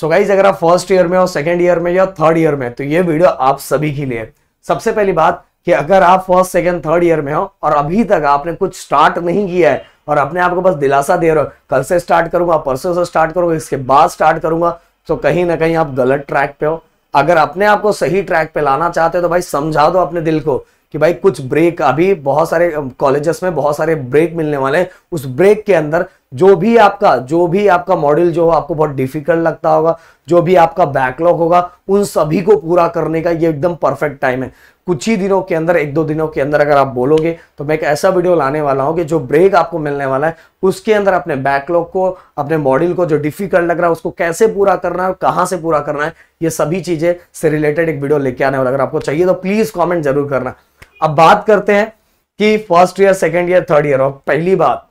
so guys अगर आप first year में हो सेकेंड ईयर में या थर्ड ईयर में तो ये वीडियो आप सभी के लिए सबसे पहली बात कि अगर आप फर्स्ट सेकेंड थर्ड ईयर में हो और अभी तक आपने कुछ स्टार्ट नहीं किया है और अपने आप को बस दिलासा दे रहे हो कल से स्टार्ट करूंगा परसों से स्टार्ट करूंगा इसके बाद स्टार्ट करूंगा तो कहीं ना कहीं आप गलत ट्रैक पे हो अगर अपने आप को सही ट्रैक पे लाना चाहते हो तो भाई समझा दो अपने दिल को कि भाई कुछ ब्रेक अभी बहुत सारे कॉलेजेस में बहुत सारे ब्रेक मिलने वाले हैं उस ब्रेक के अंदर जो भी आपका जो भी आपका मॉड्यूल जो हो आपको बहुत डिफिकल्ट लगता होगा जो भी आपका बैकलॉग होगा उन सभी को पूरा करने का ये एकदम परफेक्ट टाइम है कुछ ही दिनों के अंदर एक दो दिनों के अंदर अगर आप बोलोगे तो मैं एक ऐसा वीडियो लाने वाला हूँ कि जो ब्रेक आपको मिलने वाला है उसके अंदर अपने बैकलॉग को अपने मॉड्यूल को जो डिफिकल्ट लग रहा है उसको कैसे पूरा करना है और कहाँ से पूरा करना है ये सभी चीज़ें से रिलेटेड एक वीडियो लेके आने वाला अगर आपको चाहिए तो प्लीज़ कॉमेंट जरूर करना अब बात करते हैं कि first year second year third year और पहली बात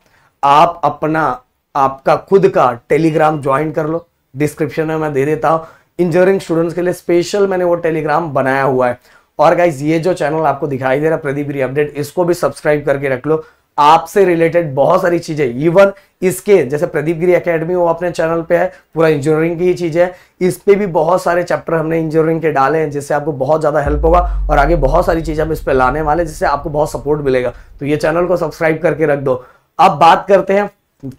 आप अपना आपका खुद का टेलीग्राम ज्वाइन कर लो डिस्क्रिप्शन में मैं दे देता हूँ इंजीनियरिंग स्टूडेंट्स के लिए स्पेशल मैंने वो टेलीग्राम बनाया हुआ है और गाइज ये जो चैनल आपको दिखाई दे रहा है प्रदीप अपडेट इसको भी सब्सक्राइब करके रख लो आपसे रिलेटेड बहुत सारी चीजें इवन इसके जैसे प्रदीप गिरी अकेडमी वो अपने चैनल पे है पूरा इंजीनियरिंग की ही चीज है इस पे भी बहुत सारे चैप्टर हमने इंजीनियरिंग के डाले हैं जिससे आपको बहुत ज्यादा हेल्प होगा और आगे बहुत सारी चीजें हम इस पर लाने वाले जिससे आपको बहुत सपोर्ट मिलेगा तो ये चैनल को सब्सक्राइब करके रख दो अब बात करते हैं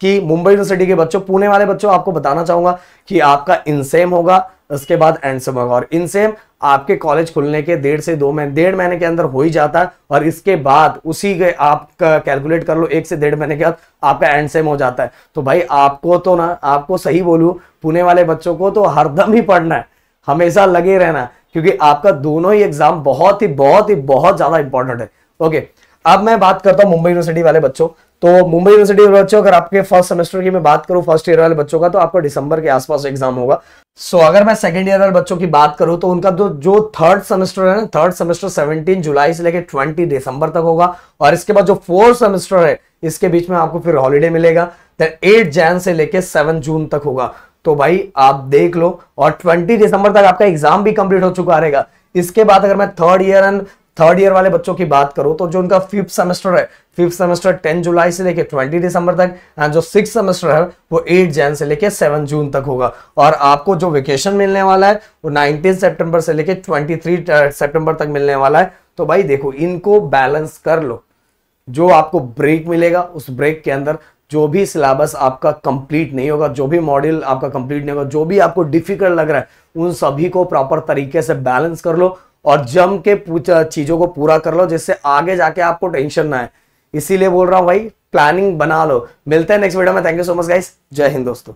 कि मुंबई यूनिवर्सिटी के बच्चों पुणे वाले बच्चों आपको बताना चाहूंगा कि आपका इनसेम होगा उसके बाद एंडसम होगा और इनसेम आपके कॉलेज खुलने के डेढ़ से दो महीने डेढ़ महीने के अंदर हो ही जाता है और इसके बाद उसी के आप कैलकुलेट कर लो एक से डेढ़ महीने के बाद आपका एंड सेम हो जाता है तो भाई आपको तो ना आपको सही बोलू पुणे वाले बच्चों को तो हरदम ही पढ़ना है हमेशा लगे रहना क्योंकि आपका दोनों ही एग्जाम बहुत ही बहुत ही बहुत ज़्यादा इंपॉर्टेंट है ओके अब मैं बात करता हूं मुंबई यूनिवर्सिटी वाले बच्चों तो मुंबई यूनिवर्सिटी के बच्चों अगर आपके फर्स्ट सेमेस्टर की मैं बात करूं फर्स्ट ईयर वाले बच्चों का तो आपका दिसंबर के आसपास एग्जाम होगा सो so, अगर मैं सेकंड ईयर वाले बच्चों की बात करूं तो उनका तो जो जो थर्ड सेमेस्टर है ना थर्ड सेमेस्टर 17 जुलाई से लेकर 20 दिसंबर तक होगा और इसके बाद जो फोर्थ सेमेस्टर है इसके बीच में आपको फिर हॉलीडे मिलेगा देन एट जैन से लेकर सेवन जून तक होगा तो भाई आप देख लो और ट्वेंटी दिसंबर तक आपका एग्जाम भी कंप्लीट हो चुका रहेगा इसके बाद अगर मैं third year and third year वाले बच्चों की बात करो तो जो उनका फिफ्थ सेमेस्टर है फिफ्थ सेमेस्टर 10 जुलाई से लेकर 20 दिसंबर तक एंड जो सिक्स सेमेस्टर है वो 8 जैन से लेकर 7 जून तक होगा और आपको जो वेकेशन मिलने वाला है वो 19 सितंबर से लेकर 23 सितंबर तक मिलने वाला है तो भाई देखो इनको बैलेंस कर लो जो आपको ब्रेक मिलेगा उस ब्रेक के अंदर जो भी सिलेबस आपका कंप्लीट नहीं होगा जो भी मॉड्यूल आपका कंप्लीट नहीं होगा जो भी आपको डिफिकल्ट लग रहा है उन सभी को प्रॉपर तरीके से बैलेंस कर लो और जम के चीजों को पूरा कर लो जिससे आगे जाके आपको टेंशन ना आए इसीलिए बोल रहा हूं भाई प्लानिंग बना लो मिलते हैं नेक्स्ट वीडियो में thank you so much guys जय हिंद दोस्तों